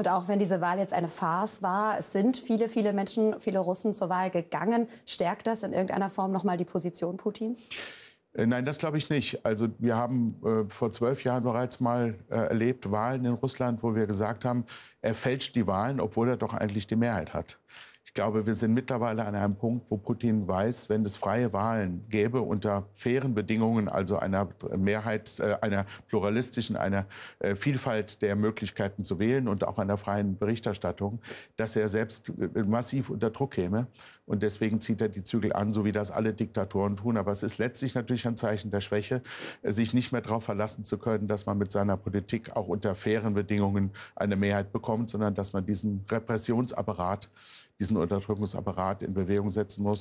Und auch wenn diese Wahl jetzt eine Farce war, es sind viele, viele Menschen, viele Russen zur Wahl gegangen. Stärkt das in irgendeiner Form nochmal die Position Putins? Äh, nein, das glaube ich nicht. Also wir haben äh, vor zwölf Jahren bereits mal äh, erlebt Wahlen in Russland, wo wir gesagt haben, er fälscht die Wahlen, obwohl er doch eigentlich die Mehrheit hat. Ich glaube, wir sind mittlerweile an einem Punkt, wo Putin weiß, wenn es freie Wahlen gäbe unter fairen Bedingungen, also einer Mehrheit, äh, einer pluralistischen, einer äh, Vielfalt der Möglichkeiten zu wählen und auch einer freien Berichterstattung, dass er selbst äh, massiv unter Druck käme. Und deswegen zieht er die Zügel an, so wie das alle Diktatoren tun. Aber es ist letztlich natürlich ein Zeichen der Schwäche, sich nicht mehr darauf verlassen zu können, dass man mit seiner Politik auch unter fairen Bedingungen eine Mehrheit bekommt, sondern dass man diesen Repressionsapparat, diesen diesen Unterdrückungsapparat in Bewegung setzen muss.